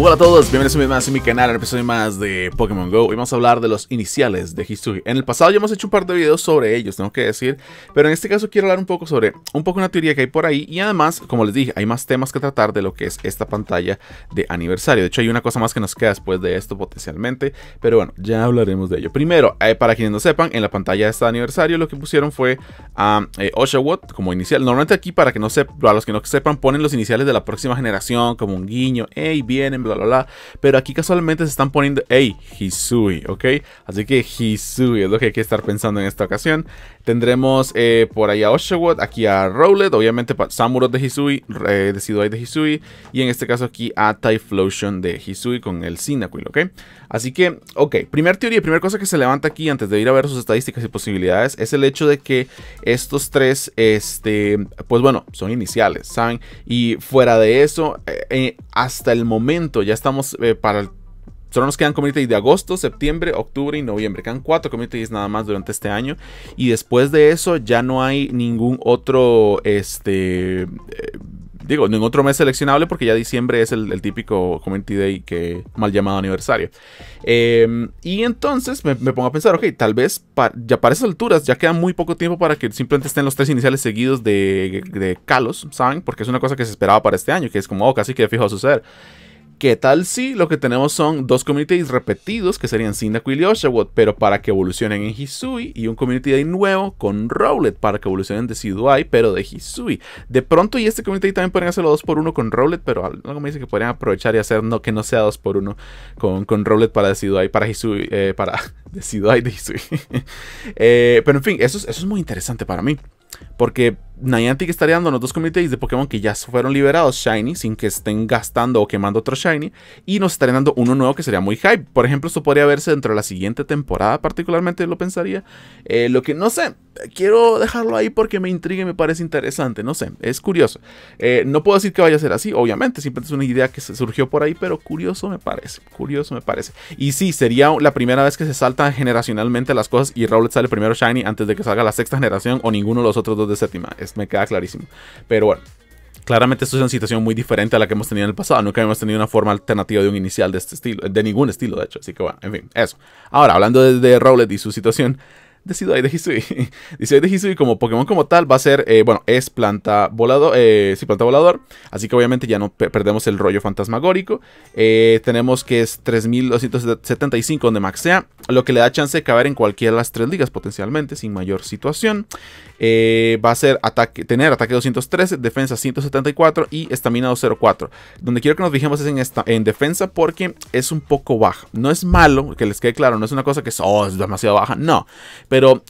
Hola a todos, bienvenidos una vez más a mi canal, el episodio más de Pokémon GO Hoy vamos a hablar de los iniciales de History En el pasado ya hemos hecho un par de videos sobre ellos, tengo que decir Pero en este caso quiero hablar un poco sobre, un poco una teoría que hay por ahí Y además, como les dije, hay más temas que tratar de lo que es esta pantalla de aniversario De hecho hay una cosa más que nos queda después de esto potencialmente Pero bueno, ya hablaremos de ello Primero, eh, para quienes no sepan, en la pantalla de este aniversario lo que pusieron fue a eh, Oshawott como inicial Normalmente aquí, para que no sepan, para los que no sepan, ponen los iniciales de la próxima generación como un guiño Ey, vienen, pero aquí casualmente se están poniendo, hey, Hisui, ¿ok? Así que Hisui es lo que hay que estar pensando en esta ocasión. Tendremos eh, por ahí a Oshawott, aquí a Rowlet, obviamente Samurot de Hisui, de de Hisui, y en este caso aquí a Typhlosion de Hisui con el Cyndaquil, ¿ok? Así que, ok, primera teoría, primera cosa que se levanta aquí antes de ir a ver sus estadísticas y posibilidades es el hecho de que estos tres, este, pues bueno, son iniciales, ¿saben? Y fuera de eso, eh, eh, hasta el momento ya estamos para el Solo nos quedan community de agosto, septiembre, octubre y noviembre. Quedan cuatro days nada más durante este año. Y después de eso ya no hay ningún otro, este, eh, digo, ningún otro mes seleccionable porque ya diciembre es el, típico community day que mal llamado aniversario. Em, y entonces me, pongo a pensar, ok, tal vez ya para esas alturas ya queda muy poco tiempo para que simplemente estén los tres iniciales seguidos de, de Kalos, ¿saben? Porque es una cosa que se esperaba para este año, que es como, oh, casi que fijo a suceder. ¿Qué tal si lo que tenemos son dos communities repetidos, que serían Cyndaquil y Oshawott, pero para que evolucionen en Hisui, y un community nuevo con Rowlet para que evolucionen de Siduai, pero de Hisui? De pronto, y este community también pueden hacerlo 2x1 con Rowlet, pero algo me dice que podrían aprovechar y hacer no, que no sea 2x1 con, Rowlet para Decidueye, para Hisui, eh, para de Hisui. Eh, pero en fin, eso es muy interesante para mí, porque Niantic estaría dando los dos comités de Pokémon que ya fueron liberados Shiny sin que estén gastando o quemando otro Shiny y nos estarían dando uno nuevo que sería muy hype. Por ejemplo, esto podría verse dentro de la siguiente temporada, particularmente lo pensaría. Eh, lo que no sé, quiero dejarlo ahí porque me intriga y me parece interesante. No sé, es curioso. Eh, no puedo decir que vaya a ser así, obviamente, simplemente es una idea que surgió por ahí, pero curioso me parece. Curioso me parece. Y sí, sería la primera vez que se saltan generacionalmente las cosas y Rowlet sale primero Shiny antes de que salga la sexta generación o ninguno de los otros dos de séptima me queda clarísimo. Pero bueno, claramente esto es una situación muy diferente a la que hemos tenido en el pasado. Nunca hemos tenido una forma alternativa de un inicial de este estilo, de ningún estilo, de hecho. Así que bueno, en fin, eso. Ahora, hablando de, de Rowlet y su situación, ahí de Hisui. ahí de Hisui como Pokémon como tal va a ser, eh, bueno, es planta volador, eh, sí, planta volador. Así que obviamente ya no perdemos el rollo fantasmagórico. Eh, tenemos que es 3275 donde maxea, lo que le da chance de caber en cualquiera de las tres ligas potencialmente, sin mayor situación. va a ser ataque, tener ataque 213, defensa 174 y estamina 204. Donde quiero que nos fijemos es en, en defensa porque es un poco baja. No es malo, que les quede claro, no es una cosa que es, oh, es demasiado baja, no. Pero pero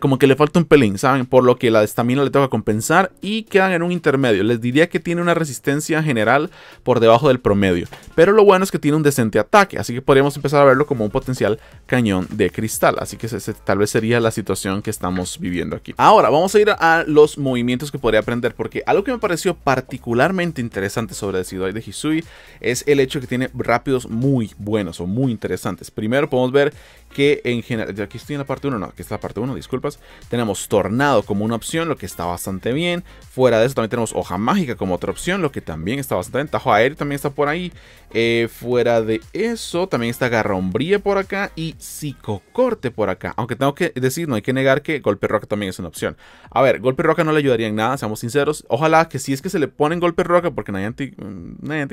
como que le falta un pelín, ¿saben? Por lo que la estamina le toca compensar y quedan en un intermedio. Les diría que tiene una resistencia general por debajo del promedio, pero lo bueno es que tiene un decente ataque, así que podríamos empezar a verlo como un potencial cañón de cristal, así que tal vez sería la situación que estamos viviendo aquí. Ahora, vamos a ir a los movimientos que podría aprender, porque algo que me pareció particularmente interesante sobre el de Hisui es el hecho que tiene rápidos muy buenos o muy interesantes. Primero podemos ver que en general, aquí estoy en la parte 1, no, aquí está la parte 1, disculpas. Tenemos Tornado como una opción, lo que está bastante bien. Fuera de eso también tenemos Hoja Mágica como otra opción, lo que también está bastante bien. Tajo Aéreo también está por ahí. Eh, fuera de eso también está Garrombría por acá y Psicocorte por acá. Aunque tengo que decir, no hay que negar que Golpe Roca también es una opción. A ver, Golpe Roca no le ayudaría en nada, seamos sinceros. Ojalá que si es que se le ponen Golpe Roca, porque nadie mm, nadie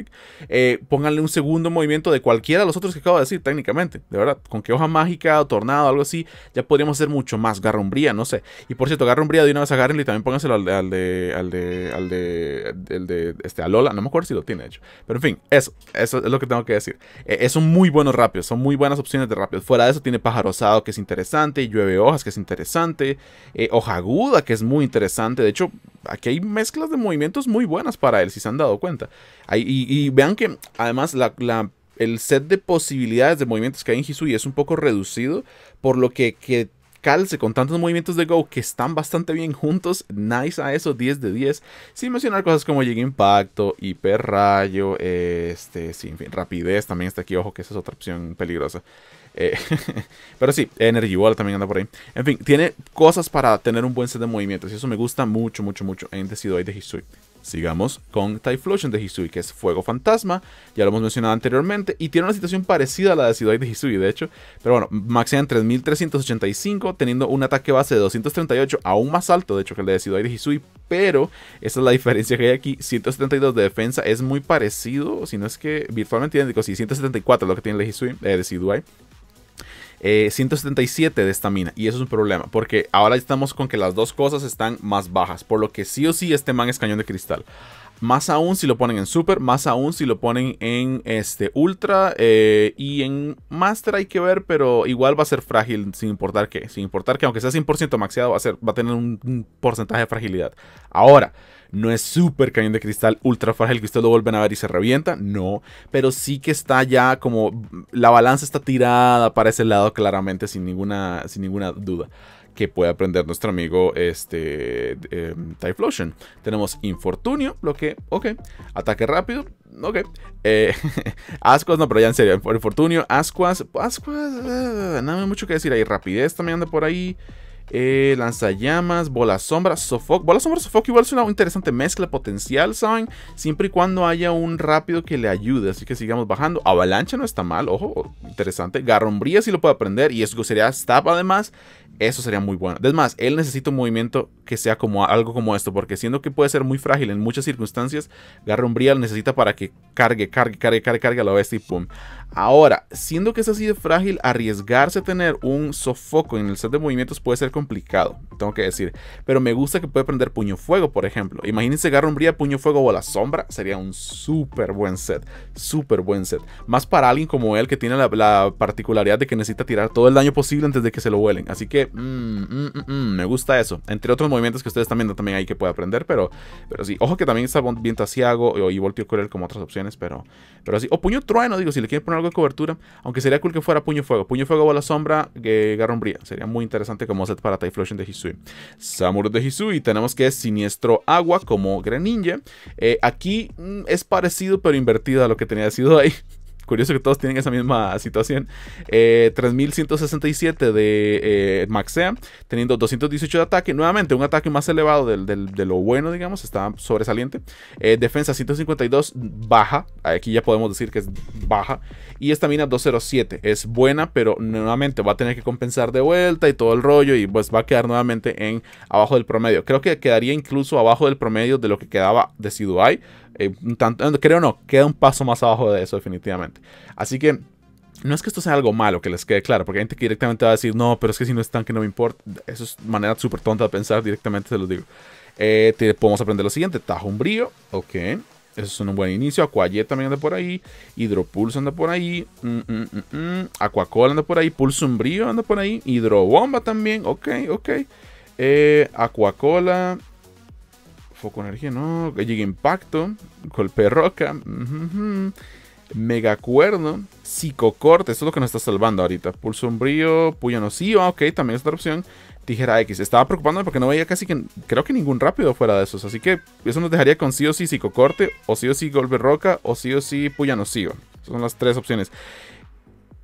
eh, pónganle un segundo movimiento de cualquiera de los otros que acabo de decir técnicamente. De verdad, con que Hoja Mágica o tornado, algo así, ya podríamos hacer mucho más. garrombría no sé. Y por cierto, garrombría de una vez agárrenlo y también pónganselo al de, al de, al de, este, a Lola. No me acuerdo si lo tiene hecho. Pero en fin, eso, eso es lo que tengo que decir. es eh, eh, son muy buenos rápidos, son muy buenas opciones de rápidos. Fuera de eso tiene Osado, que es interesante, llueve hojas que es interesante, eh, hoja aguda que es muy interesante. De hecho, aquí hay mezclas de movimientos muy buenas para él, si se han dado cuenta. y, vean que además la el set de posibilidades de movimientos que hay en Hisui es un poco reducido, por lo que, que calce con tantos movimientos de Go que están bastante bien juntos, nice a eso, 10 de 10, sin mencionar cosas como Llega Impacto, Hiper Rayo, este, sí, en fin, Rapidez también está aquí, ojo que esa es otra opción peligrosa. Eh, pero sí, Energy Wall también anda por ahí. En fin, tiene cosas para tener un buen set de movimientos y eso me gusta mucho, mucho, mucho en Decidoid de Hisui. Sigamos con Typhlosion de Hisui, que es fuego fantasma, ya lo hemos mencionado anteriormente, y tiene una situación parecida a la de Sidai de Hisui, de hecho, pero bueno, en 3385, teniendo un ataque base de 238, aún más alto de hecho que el de Sidai de Hisui, pero esa es la diferencia que hay aquí, 172 de defensa es muy parecido, si no es que virtualmente idéntico, sí, 174 es lo que tiene el de Hisui, 177 eh, de mina Y eso es un problema, porque ahora estamos con que las dos cosas están más bajas, por lo que sí o sí este man es cañón de cristal. Más aún si lo ponen en Super, más aún si lo ponen en este Ultra eh, y en Master hay que ver, pero igual va a ser frágil sin importar que, sin importar que aunque sea 100% maxeado va a, ser, va a tener un, porcentaje de fragilidad. Ahora, no es súper cañón de cristal ultra frágil que ustedes lo vuelven a ver y se revienta, no, pero sí que está ya como la balanza está tirada para ese lado claramente sin ninguna, sin ninguna duda que puede aprender nuestro amigo este, eh, Typhlosion. Tenemos Infortunio, lo que, ok. Ataque rápido, ok. Eh, ascuas, no, pero ya en serio, Infortunio, Ascuas, Ascuas, eh, nada mucho que decir ahí. Rapidez también anda por ahí. Eh, lanzallamas, bola sombra, sofoc. Bola sombra, sofoc igual es una interesante mezcla potencial, ¿saben? Siempre y cuando haya un rápido que le ayude. Así que sigamos bajando. Avalancha no está mal, ojo, interesante. Garrombría sí lo puede aprender. Y eso sería stab además. Eso sería muy bueno. Es más, él necesita un movimiento que sea como algo como esto, porque siendo que puede ser muy frágil en muchas circunstancias, umbría Lo necesita para que cargue, cargue, cargue, cargue, cargue a la bestia y pum. Ahora, siendo que es así de frágil, arriesgarse a tener un sofoco en el set de movimientos puede ser complicado, tengo que decir. Pero me gusta que puede prender puño fuego, por ejemplo. Imagínense Garro umbría puño fuego o la sombra, sería un súper buen set, súper buen set. Más para alguien como él que tiene la, la particularidad de que necesita tirar todo el daño posible antes de que se lo vuelen. Así que Mm, mm, mm, me gusta eso. Entre otros movimientos que ustedes están viendo también ahí que puede aprender, pero, pero sí. Ojo que también está viento asiago y Volteo Correr como otras opciones, pero, pero sí. O puño trueno, digo, si le quieren poner algo de cobertura, aunque sería cool que fuera puño fuego. Puño fuego, la sombra, eh, garrón Sería muy interesante como set para Typhlosion de Hisui. Samuro de Hisui, tenemos que es siniestro agua como Greninja. Eh, aquí es parecido pero invertido a lo que tenía sido ahí. Curioso que todos tienen esa misma situación. 3167 eh, de eh, Maxea, teniendo 218 de ataque. Nuevamente, un ataque más elevado de lo bueno, digamos, está sobresaliente. Eh, defensa 152, baja. Aquí ya podemos decir que es baja. Y esta mina 207, es buena, pero nuevamente va a tener que compensar de vuelta y todo el rollo. Y pues va a quedar nuevamente en abajo del promedio. Creo que quedaría incluso abajo del promedio de lo que quedaba de Siduai eh, tanto, eh, creo no, queda un paso más abajo de eso definitivamente. Así que no es que esto sea algo malo, que les quede claro, porque hay gente que directamente va a decir, no, pero es que si no están, que no me importa. Eso es manera súper tonta de pensar, directamente se los digo. Eh, podemos aprender lo siguiente, Tajo Umbrío, ok, eso es un buen inicio, Aquayet también anda por ahí, Hidropulso anda por ahí, Acuacola mm, mm, mm, Aquacola anda por ahí, Pulso Umbrío anda por ahí, Hidrobomba también, ok, ok. Acuacola Aquacola, Foco energía, no. llegue impacto. Golpe roca. Mega Cuerno, psico Psicocorte. Esto es lo que nos está salvando ahorita. Pulso sombrío, puya nocivo. Ok, también es otra opción. Tijera X. Estaba preocupándome porque no veía casi que. Creo que ningún rápido fuera de esos. Así que eso nos dejaría con sí o sí psicocorte. O sí o sí golpe roca. O sí o sí puya nocivo son las tres opciones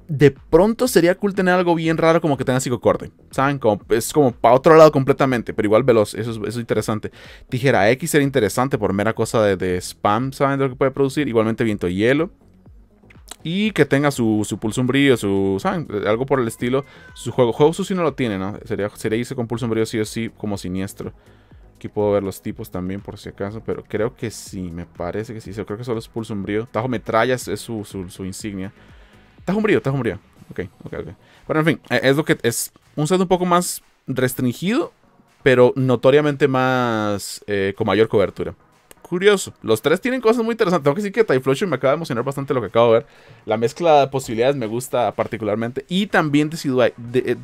de pronto sería cool tener algo bien raro como que tenga corte, ¿Saben? Como, es como para otro lado completamente, pero igual veloz. Eso es, interesante. Tijera X sería interesante por mera cosa de, spam. ¿Saben de lo que puede producir? Igualmente viento y hielo. Y que tenga su, su su. Algo por el estilo. Su juego. Juego sí no lo tiene, ¿no? Sería, sería irse con pulso sí o sí, como siniestro. Aquí puedo ver los tipos también por si acaso, pero creo que sí, me parece que sí. creo que solo es pulso Tajo metralla es, su, su, su insignia. Está umbrío, está Ok, ok, ok. Bueno, en fin, eh, es lo que es un set un poco más restringido, pero notoriamente más eh, con mayor cobertura. Curioso, los tres tienen cosas muy interesantes. Tengo que decir que Typhlosion me acaba de emocionar bastante lo que acabo de ver. La mezcla de posibilidades me gusta particularmente. Y también Decidueye. De, eh,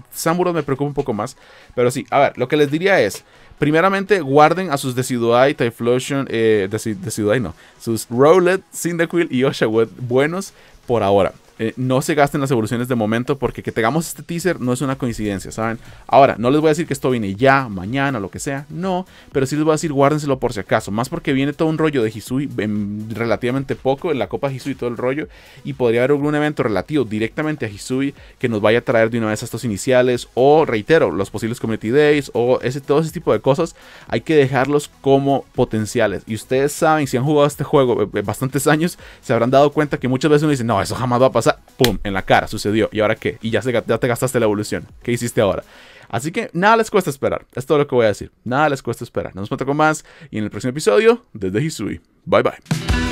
me preocupa un poco más. Pero sí, a ver, lo que les diría es: primeramente, guarden a sus Decidueye, Typhlosion, eh, Decidueye no, sus Rowlet, Cyndaquil y Oshawott buenos por ahora. Eh, no se gasten las evoluciones de momento porque que tengamos este teaser no es una coincidencia, ¿saben? Ahora, no les voy a decir que esto viene ya, mañana, lo que sea, no, pero sí les voy a decir guárdenselo por si acaso, más porque viene todo un rollo de Hisui em, relativamente poco, en la Copa Hisui todo el rollo, y podría haber algún evento relativo directamente a Hisui que nos vaya a traer de una vez a estos iniciales, o reitero, los posibles Community Days, o ese, todo ese tipo de cosas, hay que dejarlos como potenciales. Y ustedes saben, si han jugado este juego eh, bastantes años, se habrán dado cuenta que muchas veces uno dice, no, eso jamás va a pasar pum, en la cara, sucedió. ¿Y ahora qué? Y ya, se, te gastaste la evolución. ¿Qué hiciste ahora? Así que nada les cuesta esperar. Es todo lo que voy a decir. Nada les cuesta esperar. Nos vemos con más y en el próximo episodio desde Hisui. Bye bye.